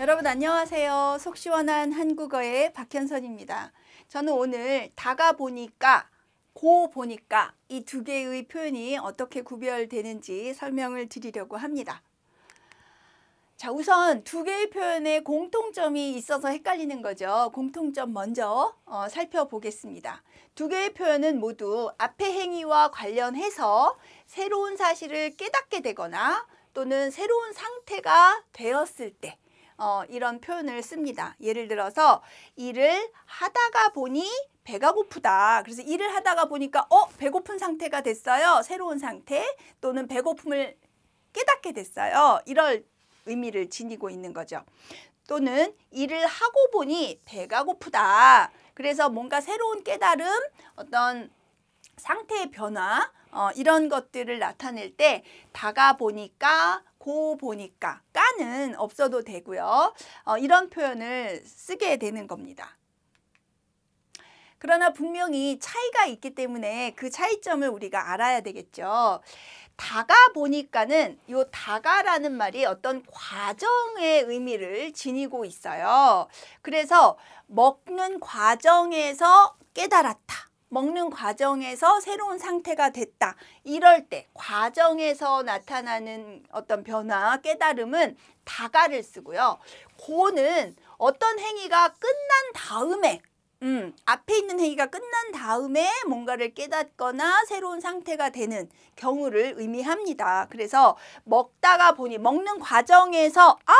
여러분 안녕하세요. 속 시원한 한국어의 박현선입니다. 저는 오늘 다가 보니까 고 보니까 이 두 개의 표현이 어떻게 구별되는지 설명을 드리려고 합니다. 자, 우선 두 개의 표현에 공통점이 있어서 헷갈리는 거죠. 공통점 먼저 어, 살펴보겠습니다. 두 개의 표현은 모두 앞의 행위와 관련해서 새로운 사실을 깨닫게 되거나 또는 새로운 상태가 되었을 때 어, 이런 표현을 씁니다. 예를 들어서 일을 하다가 보니 배가 고프다. 그래서 일을 하다가 보니까 어 배고픈 상태가 됐어요. 새로운 상태 또는 배고픔을 깨닫게 됐어요. 이럴 의미를 지니고 있는 거죠. 또는 일을 하고 보니 배가 고프다. 그래서 뭔가 새로운 깨달음, 어떤 상태의 변화 어, 이런 것들을 나타낼 때 다가 보니까 고 보니까 까 시간은 없어도 되고요. 어, 이런 표현을 쓰게 되는 겁니다. 그러나 분명히 차이가 있기 때문에 그 차이점을 우리가 알아야 되겠죠. 다가 보니까는 요 다가라는 말이 어떤 과정의 의미를 지니고 있어요. 그래서 먹는 과정에서 깨달았다. 먹는 과정에서 새로운 상태가 됐다. 이럴 때 과정에서 나타나는 어떤 변화, 깨달음은 다가를 쓰고요. 고는 어떤 행위가 끝난 다음에 음, 앞에 있는 행위가 끝난 다음에 뭔가를 깨닫거나 새로운 상태가 되는 경우를 의미합니다. 그래서 먹다가 보니 먹는 과정에서 아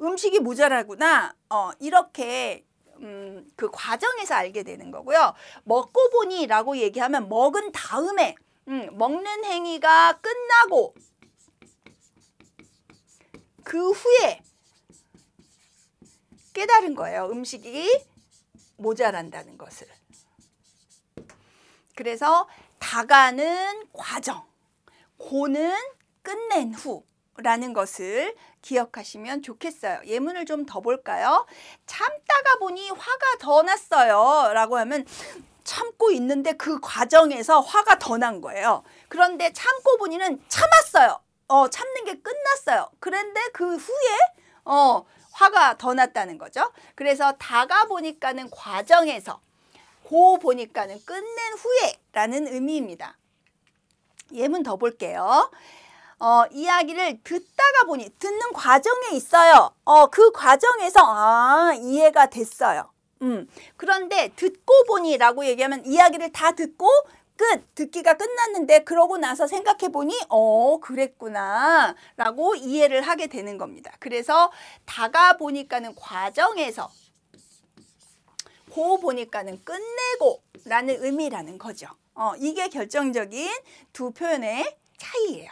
음식이 모자라구나 어, 이렇게 음, 그 과정에서 알게 되는 거고요. 먹고 보니라고 얘기하면 먹은 다음에 음, 먹는 행위가 끝나고 그 후에 깨달은 거예요. 음식이 모자란다는 것을. 그래서 다가는 과정, 고는 끝낸 후 라는 것을 기억하시면 좋겠어요. 예문을 좀 더 볼까요? 참다가 보니 화가 더 났어요. 라고 하면 참고 있는데 그 과정에서 화가 더 난 거예요. 그런데 참고 보니는 참았어요. 어, 참는 게 끝났어요. 그런데 그 후에 어, 화가 더 났다는 거죠. 그래서 다가 보니까는 과정에서 고 보니까는 끝낸 후에 라는 의미입니다. 예문 더 볼게요. 어, 이야기를 듣다가 보니 듣는 과정에 있어요. 어, 그 과정에서 아, 이해가 됐어요. 음. 그런데 듣고 보니라고 얘기하면 이야기를 다 듣고 끝 듣기가 끝났는데 그러고 나서 생각해 보니 어 그랬구나 라고 이해를 하게 되는 겁니다. 그래서 다가 보니까는 과정에서 고 보니까는 끝내고 라는 의미라는 거죠. 어, 이게 결정적인 두 표현의 차이예요.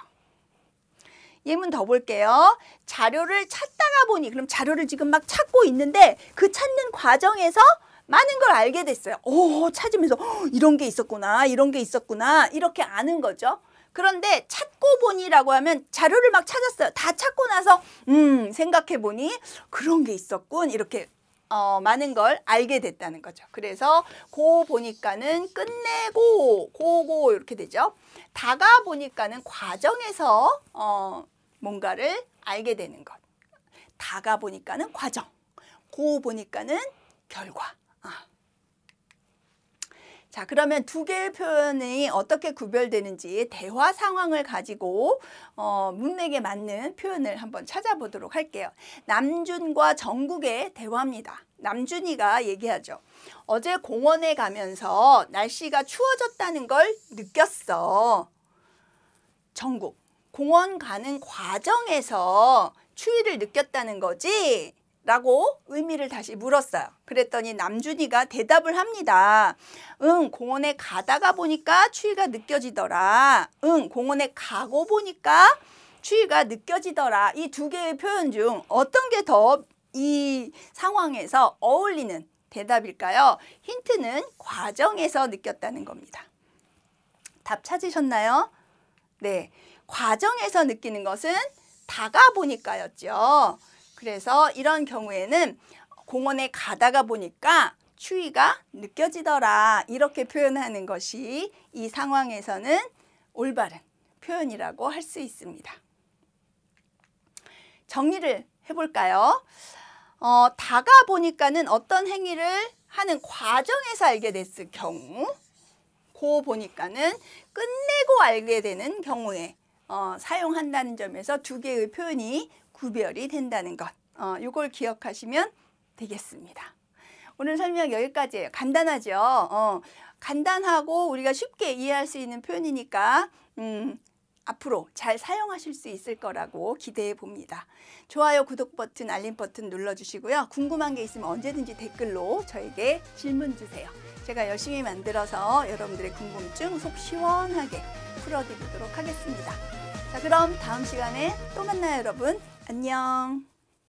예문 더 볼게요. 자료를 찾다가 보니 그럼 자료를 지금 막 찾고 있는데 그 찾는 과정에서 많은 걸 알게 됐어요. 오 어, 찾으면서 어, 이런 게 있었구나 이런 게 있었구나 이렇게 아는 거죠. 그런데 찾고 보니라고 하면 자료를 막 찾았어요. 다 찾고 나서 음 생각해 보니 그런 게 있었군 이렇게 어, 많은 걸 알게 됐다는 거죠. 그래서 고 보니까는 끝내고 고고 이렇게 되죠. 다가 보니까는 과정에서 어, 뭔가를 알게 되는 것. 다가 보니까는 과정, 고 보니까는 결과. 아. 자 그러면 두 개의 표현이 어떻게 구별되는지 대화 상황을 가지고 어, 문맥에 맞는 표현을 한번 찾아보도록 할게요. 남준과 정국의 대화입니다. 남준이가 얘기하죠. 어제 공원에 가면서 날씨가 추워졌다는 걸 느꼈어. 정국. 공원 가는 과정에서 추위를 느꼈다는 거지? 라고 의미를 다시 물었어요. 그랬더니 남준이가 대답을 합니다. 응, 공원에 가다가 보니까 추위가 느껴지더라. 응, 공원에 가고 보니까 추위가 느껴지더라. 이 두 개의 표현 중 어떤 게 더 이 상황에서 어울리는 대답일까요? 힌트는 과정에서 느꼈다는 겁니다. 답 찾으셨나요? 네. 과정에서 느끼는 것은 다가 보니까였죠. 그래서 이런 경우에는 공원에 가다가 보니까 추위가 느껴지더라 이렇게 표현하는 것이 이 상황에서는 올바른 표현이라고 할 수 있습니다. 정리를 해볼까요? 어, 다가 보니까는 어떤 행위를 하는 과정에서 알게 됐을 경우 고 보니까는 끝내고 알게 되는 경우에 어, 사용한다는 점에서 두 개의 표현이 구별이 된다는 것 어, 이걸 기억하시면 되겠습니다. 오늘 설명 여기까지예요. 간단하죠? 어, 간단하고 우리가 쉽게 이해할 수 있는 표현이니까 음, 앞으로 잘 사용하실 수 있을 거라고 기대해 봅니다. 좋아요, 구독 버튼, 알림 버튼 눌러주시고요. 궁금한 게 있으면 언제든지 댓글로 저에게 질문 주세요. 제가 열심히 만들어서 여러분들의 궁금증 속 시원하게 풀어드리도록 하겠습니다. 자, 그럼 다음 시간에 또 만나요, 여러분. 안녕.